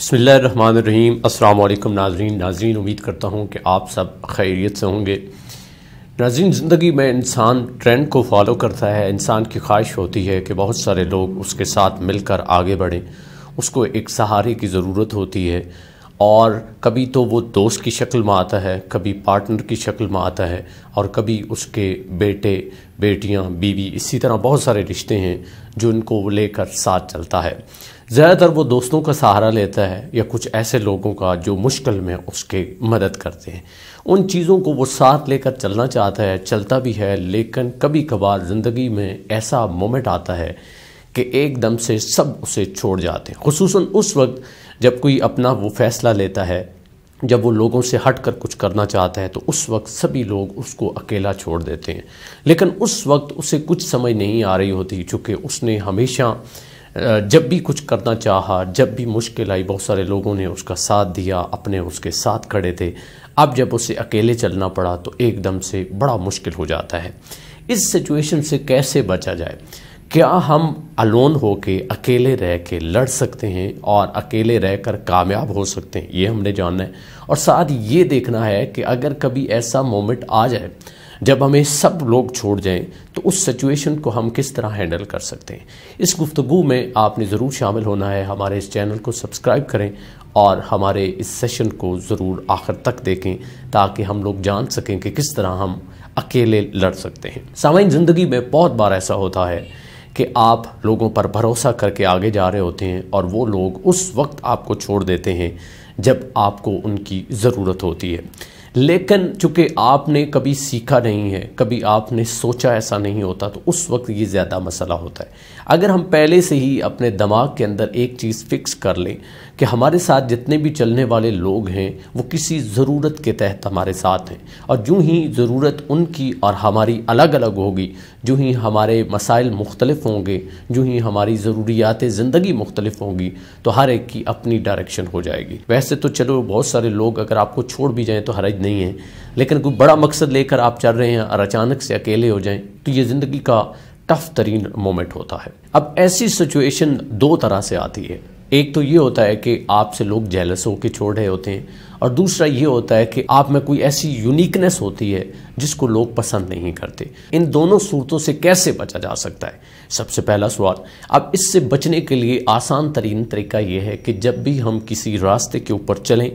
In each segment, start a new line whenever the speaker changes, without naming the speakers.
बसमीम अल्लाम नाजरीन नाजरीन उम्मीद करता हूँ कि आप सब खैरियत से होंगे नाजरीन ज़िंदगी में इंसान ट्रेंड को फॉलो करता है इंसान की ख्वाहिश होती है कि बहुत सारे लोग उसके साथ मिलकर आगे बढ़ें उसको एक सहारे की ज़रूरत होती है और कभी तो वो दोस्त की शक्ल में आता है कभी पार्टनर की शक्ल में आता है और कभी उसके बेटे बेटियाँ बीवी इसी तरह बहुत सारे रिश्ते हैं जो इनको लेकर साथ चलता है ज़्यादातर वो दोस्तों का सहारा लेता है या कुछ ऐसे लोगों का जो मुश्किल में उसके मदद करते हैं उन चीज़ों को वो साथ लेकर चलना चाहता है चलता भी है लेकिन कभी कभार ज़िंदगी में ऐसा मोमेंट आता है कि एकदम से सब उसे छोड़ जाते हैं खसूस उस वक्त जब कोई अपना वो फ़ैसला लेता है जब वो लोगों से हट कर कुछ करना चाहता है तो उस वक्त सभी लोग उसको अकेला छोड़ देते हैं लेकिन उस वक्त उसे कुछ समझ नहीं आ रही होती चूँकि उसने हमेशा जब भी कुछ करना चाहा जब भी मुश्किल आई बहुत सारे लोगों ने उसका साथ दिया अपने उसके साथ खड़े थे अब जब उसे अकेले चलना पड़ा तो एकदम से बड़ा मुश्किल हो जाता है इस सिचुएशन से कैसे बचा जाए क्या हम अलोन होके अकेले रह के लड़ सकते हैं और अकेले रह कर कामयाब हो सकते हैं ये हमने जानना है और साथ ये देखना है कि अगर कभी ऐसा मोमेंट आ जाए जब हमें सब लोग छोड़ जाएं तो उस सिचुएशन को हम किस तरह हैंडल कर सकते हैं इस गुफ्तु में आपने ज़रूर शामिल होना है हमारे इस चैनल को सब्सक्राइब करें और हमारे इस सेशन को ज़रूर आखिर तक देखें ताकि हम लोग जान सकें कि किस तरह हम अकेले लड़ सकते हैं सामान्य ज़िंदगी में बहुत बार ऐसा होता है कि आप लोगों पर भरोसा करके आगे जा रहे होते हैं और वो लोग उस वक्त आपको छोड़ देते हैं जब आपको उनकी ज़रूरत होती है लेकिन चूंकि आपने कभी सीखा नहीं है कभी आपने सोचा ऐसा नहीं होता तो उस वक्त ये ज़्यादा मसला होता है अगर हम पहले से ही अपने दिमाग के अंदर एक चीज़ फिक्स कर लें कि हमारे साथ जितने भी चलने वाले लोग हैं वो किसी ज़रूरत के तहत हमारे साथ हैं और जूँ ही ज़रूरत उनकी और हमारी अलग अलग होगी जूँ ही हमारे मसाइल मुख्तलफ होंगे जूँ ही हमारी ज़रूरियात ज़िंदगी मुख्तलिफ होंगी तो हर एक की अपनी डायरेक्शन हो जाएगी वैसे तो चलो बहुत सारे लोग अगर आपको छोड़ भी जाएँ तो हर नहीं है लेकिन कोई बड़ा मकसद लेकर आप चल रहे हैं और अचानक से अकेले हो जाएं तो ये ज़िंदगी का टफ तरीन मोमेंट होता है अब ऐसी सिचुएशन दो तरह से आती है एक तो ये होता है कि आपसे लोग जेलस होकर छोड़ रहे होते हैं और दूसरा ये होता है कि आप में कोई ऐसी यूनिकनेस होती है जिसको लोग पसंद नहीं करते इन दोनों सूरतों से कैसे बचा जा सकता है सबसे पहला सवाल अब इससे बचने के लिए आसान तरीन तरीका यह है कि जब भी हम किसी रास्ते के ऊपर चलें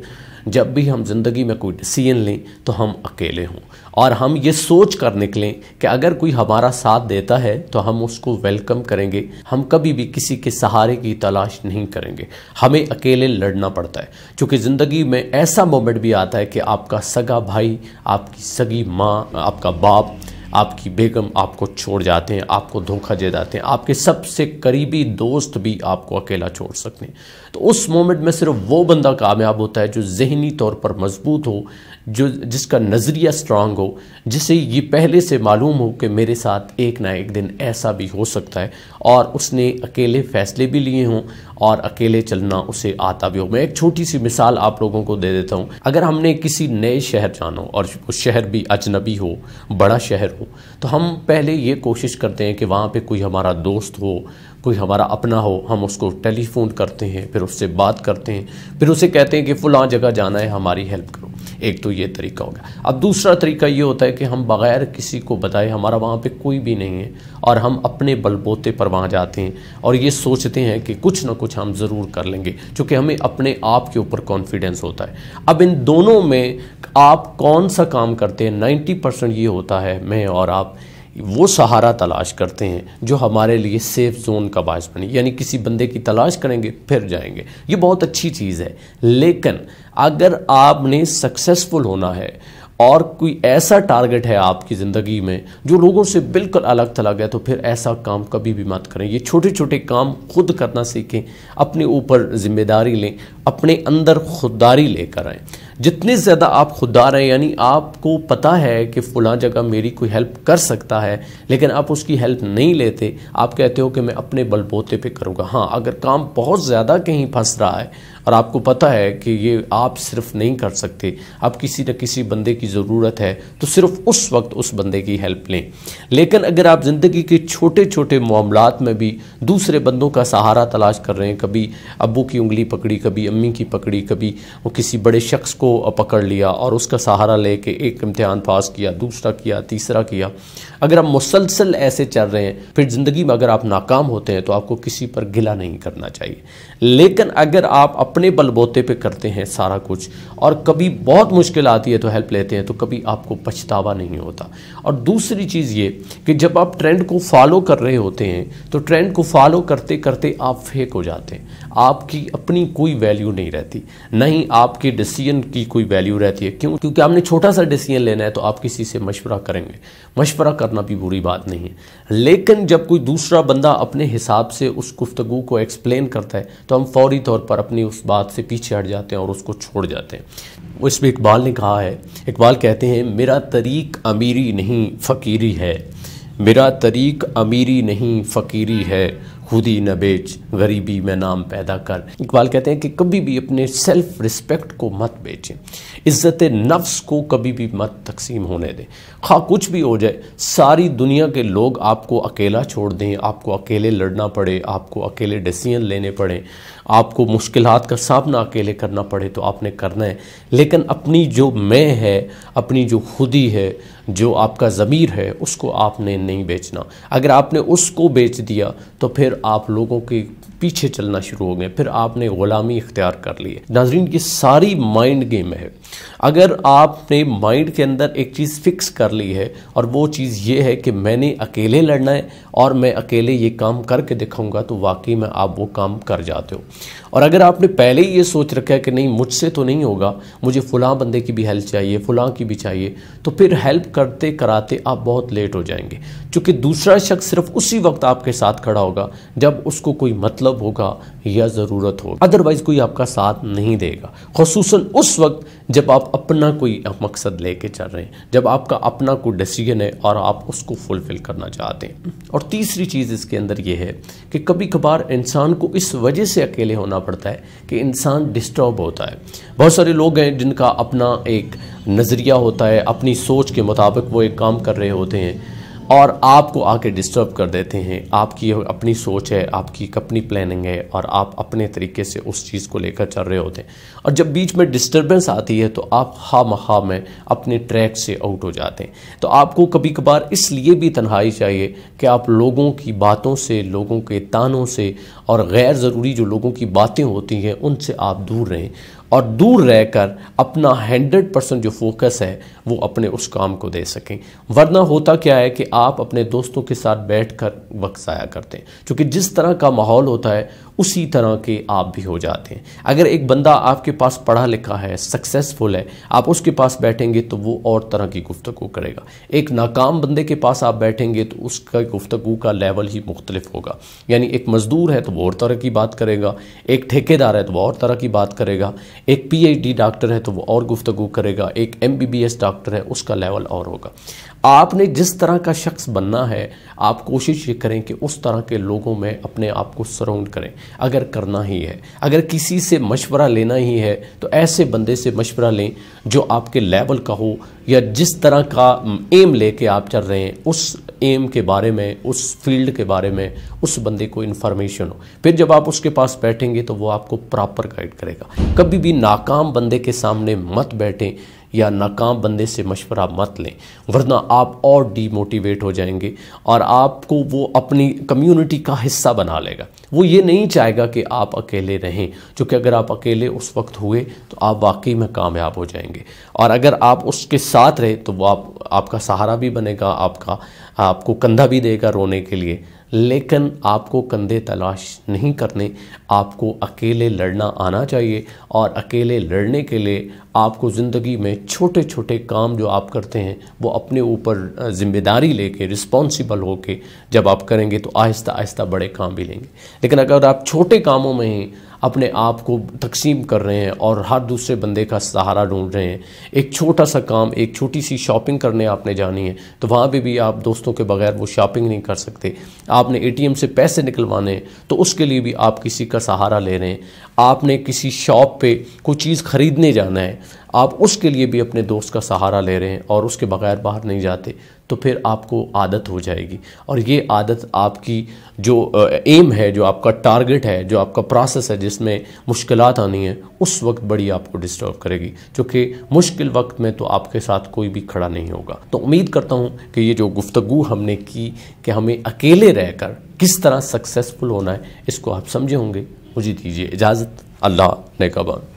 जब भी हम ज़िंदगी में कोई डिसीजन लें तो हम अकेले हों और हम ये सोच कर निकलें कि अगर कोई हमारा साथ देता है तो हम उसको वेलकम करेंगे हम कभी भी किसी के सहारे की तलाश नहीं करेंगे हमें अकेले लड़ना पड़ता है क्योंकि ज़िंदगी में ऐसा मोमेंट भी आता है कि आपका सगा भाई आपकी सगी माँ आपका बाप आपकी बेगम आपको छोड़ जाते हैं आपको धोखा दे जाते हैं आपके सबसे करीबी दोस्त भी आपको अकेला छोड़ सकते हैं तो उस मोमेंट में सिर्फ वो बंदा कामयाब होता है जो जहनी तौर पर मजबूत हो जो जिसका नज़रिया स्ट्रांग हो जिसे ये पहले से मालूम हो कि मेरे साथ एक ना एक दिन ऐसा भी हो सकता है और उसने अकेले फ़ैसले भी लिए हों और अकेले चलना उसे आता भी हो मैं एक छोटी सी मिसाल आप लोगों को दे देता हूँ अगर हमने किसी नए शहर जाना हो और उस शहर भी अजनबी हो बड़ा शहर हो तो हम पहले ये कोशिश करते हैं कि वहाँ पर कोई हमारा दोस्त हो कोई हमारा अपना हो हम उसको टेलीफोन करते हैं फिर उससे बात करते हैं फिर उसे कहते हैं कि फ़लाँ जगह जाना है हमारी हेल्प करो एक तो ये तरीका हो गया अब दूसरा तरीका ये होता है कि हम बग़ैर किसी को बताए हमारा वहाँ पे कोई भी नहीं है और हम अपने बलबोते पर वहाँ जाते हैं और ये सोचते हैं कि कुछ ना कुछ हम ज़रूर कर लेंगे क्योंकि हमें अपने आप के ऊपर कॉन्फिडेंस होता है अब इन दोनों में आप कौन सा काम करते हैं नाइन्टी परसेंट ये होता है मैं और आप वो सहारा तलाश करते हैं जो हमारे लिए सेफ जोन का बायस बने यानी किसी बंदे की तलाश करेंगे फिर जाएंगे ये बहुत अच्छी चीज़ है लेकिन अगर आपने सक्सेसफुल होना है और कोई ऐसा टारगेट है आपकी ज़िंदगी में जो लोगों से बिल्कुल अलग थलग है तो फिर ऐसा काम कभी भी मत करें ये छोटे छोटे काम खुद करना सीखें अपने ऊपर जिम्मेदारी लें अपने अंदर खुददारी लेकर आएँ जितने ज़्यादा आप खुददार हैं यानी आपको पता है कि फ़लाँ जगह मेरी कोई हेल्प कर सकता है लेकिन आप उसकी हेल्प नहीं लेते आप कहते हो कि मैं अपने बलबोते पे करूँगा हाँ अगर काम बहुत ज़्यादा कहीं फंस रहा है और आपको पता है कि ये आप सिर्फ नहीं कर सकते आप किसी न किसी बंदे की ज़रूरत है तो सिर्फ उस वक्त उस बंदे की हेल्प लें लेकिन अगर आप ज़िंदगी के छोटे छोटे मामलों में भी दूसरे बंदों का सहारा तलाश कर रहे हैं कभी अबू की उंगली पकड़ी कभी अम्मी की पकड़ी कभी वो किसी बड़े शख्स को पकड़ लिया और उसका सहारा ले कर एक इम्तहान पास किया दूसरा किया तीसरा किया अगर आप मुसलसल ऐसे चल रहे हैं फिर ज़िंदगी में अगर आप नाकाम होते हैं तो आपको किसी पर गिला नहीं करना चाहिए लेकिन अगर आप अपने बलबोते पे करते हैं सारा कुछ और कभी बहुत मुश्किल आती है तो हेल्प लेते हैं तो कभी आपको पछतावा नहीं होता और दूसरी चीज़ ये कि जब आप ट्रेंड को फॉलो कर रहे होते हैं तो ट्रेंड को फॉलो करते करते आप फेक हो जाते हैं आपकी अपनी कोई वैल्यू नहीं रहती ना ही आपके डिसीजन की कोई वैल्यू रहती है क्यों क्योंकि आपने छोटा सा डिसीजन लेना है तो आप किसी से मशवरा करेंगे मशवरा करना भी बुरी बात नहीं है लेकिन जब कोई दूसरा बंदा अपने हिसाब से उस गुफ्तु को एक्सप्लेन करता है तो हम फौरी तौर पर अपनी उस बात से पीछे हट जाते हैं और उसको छोड़ जाते हैं उस पर इकबाल ने कहा है इकबाल कहते हैं मेरा तरीक अमीरी नहीं फ़कीरी है मेरा तरीक अमीरी नहीं फ़कीरी है खुदी न बेच गरीबी में नाम पैदा कर इकबाल कहते हैं कि कभी भी अपने सेल्फ रिस्पेक्ट को मत बेचें इज़्ज़त नफ्स को कभी भी मत तकसीम होने दें खा हाँ, कुछ भी हो जाए सारी दुनिया के लोग आपको अकेला छोड़ दें आपको अकेले लड़ना पड़े आपको अकेले डिसीजन लेने पड़े आपको मुश्किल का सामना अकेले करना पड़े तो आपने करना है लेकिन अपनी जो मैं है अपनी जो खुदी है जो आपका ज़मीर है उसको आपने नहीं बेचना अगर आपने उसको बेच दिया तो फिर आप लोगों के पीछे चलना शुरू हो गए फिर आपने ग़ुलामी इख्तियार कर ली है नाजरीन ये सारी माइंड गेम है अगर आपने माइंड के अंदर एक चीज़ फ़िक्स कर ली है और वो चीज़ ये है कि मैंने अकेले लड़ना है और मैं अकेले ये काम करके दिखाऊंगा तो वाकई में आप वो काम कर जाते हो और अगर आपने पहले ही ये सोच रखा है कि नहीं मुझसे तो नहीं होगा मुझे फ़लाँ बंदे की भी हेल्प चाहिए फ़लाँ की भी चाहिए तो फिर हेल्प करते कराते आप बहुत लेट हो जाएंगे क्योंकि दूसरा शख्स सिर्फ उसी वक्त आपके साथ खड़ा होगा जब उसको कोई मतलब होगा या ज़रूरत होगी अदरवाइज़ कोई आपका साथ नहीं देगा खसूस उस वक्त जब आप अपना कोई मकसद लेके चल रहे हैं जब आपका अपना कोई डिसीजन है और आप उसको फुलफ़िल करना चाहते हैं और तीसरी चीज़ इसके अंदर ये है कि कभी कभार इंसान को इस वजह से अकेले होना पड़ता है कि इंसान डिस्टर्ब होता है बहुत सारे लोग हैं जिनका अपना एक नज़रिया होता है अपनी सोच के मुताबिक वो एक काम कर रहे होते हैं और आपको आके डिस्टर्ब कर देते हैं आपकी अपनी सोच है आपकी अपनी प्लानिंग है और आप अपने तरीके से उस चीज़ को लेकर चल रहे होते हैं और जब बीच में डिस्टर्बेंस आती है तो आप हा महा में अपने ट्रैक से आउट हो जाते हैं तो आपको कभी कभार इसलिए भी तन्हाई चाहिए कि आप लोगों की बातों से लोगों के तानों से और गैर ज़रूरी जो लोगों की बातें होती हैं उनसे आप दूर रहें और दूर रहकर अपना हंड्रेड परसेंट जो फोकस है वो अपने उस काम को दे सकें वरना होता क्या है कि आप अपने दोस्तों के साथ बैठ कर वक्त ज़ाया करते हैं क्योंकि जिस तरह का माहौल होता है उसी तरह के आप भी हो जाते हैं अगर एक बंदा आपके पास पढ़ा लिखा है सक्सेसफुल है आप उसके पास बैठेंगे तो वो और तरह की गुफ्तु करेगा एक नाकाम बंदे के पास आप बैठेंगे तो उसका गुफ्तु का लेवल ही मुख्तलिफ होगा यानी एक मज़दूर है तो वो और तरह की बात करेगा एक ठेकेदार है तो वो और तरह की बात करेगा एक पी डॉक्टर है तो वो और गुफ्तु करेगा एक एम डॉक्टर है उसका लेवल और होगा आपने जिस तरह का शख्स बनना है आप कोशिश ये करें कि उस तरह के लोगों में अपने आप को सराउंड करें अगर करना ही है अगर किसी से मशवरा लेना ही है तो ऐसे बंदे से मशवरा लें जो आपके लेवल का हो या जिस तरह का एम लेके आप चल रहे हैं उस एम के बारे में उस फील्ड के बारे में उस बंदे को इन्फॉर्मेशन हो फिर जब आप उसके पास बैठेंगे तो वो आपको प्रॉपर गाइड करेगा कभी भी नाकाम बंदे के सामने मत बैठें या नाकाम बंदे से मशवरा मत लें वरना आप और डीमोटिवेट हो जाएंगे और आपको वो अपनी कम्युनिटी का हिस्सा बना लेगा वो ये नहीं चाहेगा कि आप अकेले रहें क्योंकि अगर आप अकेले उस वक्त हुए तो आप वाकई में कामयाब हो जाएंगे और अगर आप उसके साथ रहे तो वो आप आपका सहारा भी बनेगा आपका आपको कंधा भी देगा रोने के लिए लेकिन आपको कंधे तलाश नहीं करने आपको अकेले लड़ना आना चाहिए और अकेले लड़ने के लिए आपको ज़िंदगी में छोटे छोटे काम जो आप करते हैं वो अपने ऊपर ज़िम्मेदारी लेके रिस्पॉन्सिबल होके जब आप करेंगे तो आहिस्ता आहिस्ता बड़े काम भी लेंगे लेकिन अगर आप छोटे कामों में ही अपने आप को तकसीम कर रहे हैं और हर दूसरे बंदे का सहारा ढूंढ रहे हैं एक छोटा सा काम एक छोटी सी शॉपिंग करने आपने जानी है तो वहाँ पर भी आप दोस्तों के बगैर वो शॉपिंग नहीं कर सकते आपने एम से पैसे निकलवाने हैं तो उसके लिए भी आप किसी का सहारा ले रहे हैं आपने किसी शॉप पे कोई चीज़ ख़रीदने जाना है आप उसके लिए भी अपने दोस्त का सहारा ले रहे हैं और उसके बगैर बाहर नहीं जाते तो फिर आपको आदत हो जाएगी और ये आदत आपकी जो एम है जो आपका टारगेट है जो आपका प्रोसेस है जिसमें मुश्किल आनी है उस वक्त बड़ी आपको डिस्टर्ब करेगी क्योंकि मुश्किल वक्त में तो आपके साथ कोई भी खड़ा नहीं होगा तो उम्मीद करता हूँ कि ये जो गुफ्तु हमने की कि हमें अकेले रहकर किस तरह सक्सेसफुल होना है इसको आप समझे होंगे मुझे दीजिए इजाज़त अल्लाह ने नेकाबान